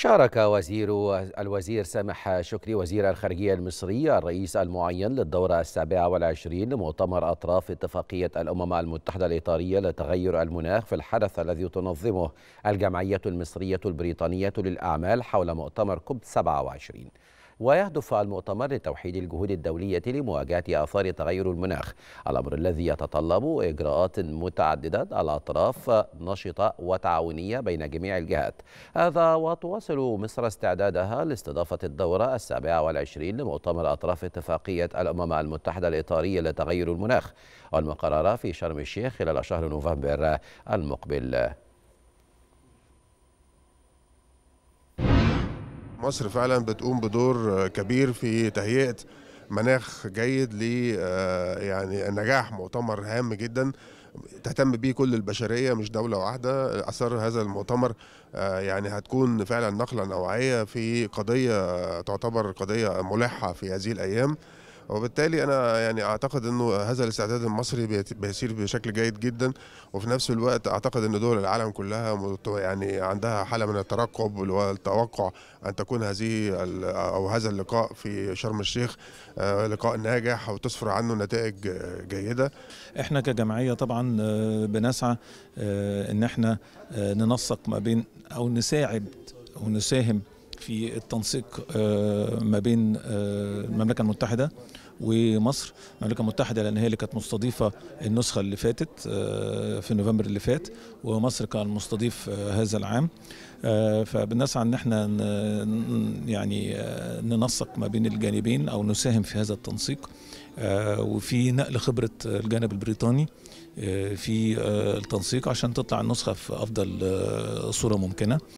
شارك وزير الوزير سامح شكري وزير الخارجية المصريه الرئيس المعين للدورة السابعة والعشرين لمؤتمر أطراف اتفاقية الأمم المتحدة الايطاليه لتغير المناخ في الحدث الذي تنظمه الجمعية المصرية البريطانية للأعمال حول مؤتمر كوب 27 ويهدف المؤتمر لتوحيد الجهود الدولية لمواجهة آثار تغير المناخ الأمر الذي يتطلب إجراءات متعددة الأطراف نشطة وتعاونية بين جميع الجهات هذا وتواصل مصر استعدادها لاستضافة الدورة السابعة والعشرين لمؤتمر أطراف اتفاقية الأمم المتحدة الإطارية لتغير المناخ المقررة في شرم الشيخ خلال شهر نوفمبر المقبل مصر فعلا بتقوم بدور كبير في تهيئه مناخ جيد ل آه، يعني نجاح مؤتمر هام جدا تهتم بيه كل البشريه مش دوله واحده اثار هذا المؤتمر آه، يعني هتكون فعلا نقله نوعيه في قضيه تعتبر قضيه ملحه في هذه الايام وبالتالي انا يعني اعتقد انه هذا الاستعداد المصري بيسير بشكل جيد جدا وفي نفس الوقت اعتقد ان دول العالم كلها يعني عندها حاله من الترقب والتوقع ان تكون هذه او هذا اللقاء في شرم الشيخ آه، لقاء ناجح وتصفر عنه نتائج جيده احنا كجمعيه طبعا آه، بنسعى آه، ان احنا ننسق ما بين او نساعد ونساهم في التنسيق آه، ما بين آه، المملكه المتحده ومصر المملكه المتحده لان هي اللي كانت مستضيفه النسخه اللي فاتت آه، في نوفمبر اللي فات ومصر كان مستضيف هذا العام فبنسعى ان احنا يعني ننسق ما بين الجانبين او نساهم في هذا التنسيق وفي نقل خبره الجانب البريطاني في التنسيق عشان تطلع النسخه في افضل صوره ممكنه